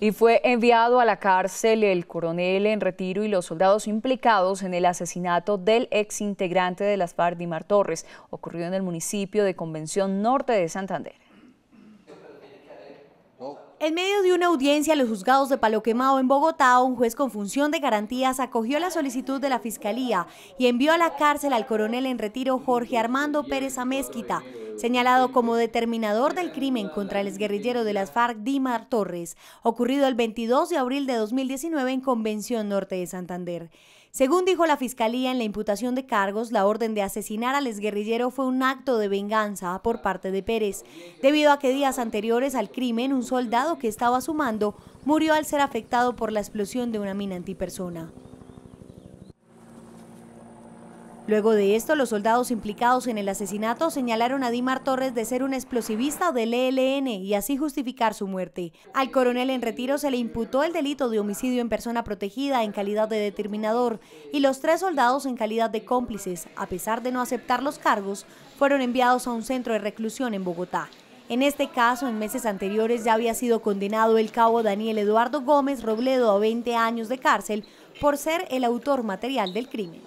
y fue enviado a la cárcel el coronel en retiro y los soldados implicados en el asesinato del ex integrante de las FARC, Dimar Torres, ocurrido en el municipio de Convención Norte de Santander. En medio de una audiencia a los juzgados de Palo en Bogotá, un juez con función de garantías acogió la solicitud de la Fiscalía y envió a la cárcel al coronel en retiro Jorge Armando Pérez Amezquita, señalado como determinador del crimen contra el exguerrillero de las FARC Dimar Torres, ocurrido el 22 de abril de 2019 en Convención Norte de Santander. Según dijo la Fiscalía en la imputación de cargos, la orden de asesinar al exguerrillero fue un acto de venganza por parte de Pérez, debido a que días anteriores al crimen un soldado que estaba sumando murió al ser afectado por la explosión de una mina antipersona. Luego de esto, los soldados implicados en el asesinato señalaron a Dimar Torres de ser un explosivista del ELN y así justificar su muerte. Al coronel en retiro se le imputó el delito de homicidio en persona protegida en calidad de determinador y los tres soldados en calidad de cómplices, a pesar de no aceptar los cargos, fueron enviados a un centro de reclusión en Bogotá. En este caso, en meses anteriores ya había sido condenado el cabo Daniel Eduardo Gómez Robledo a 20 años de cárcel por ser el autor material del crimen.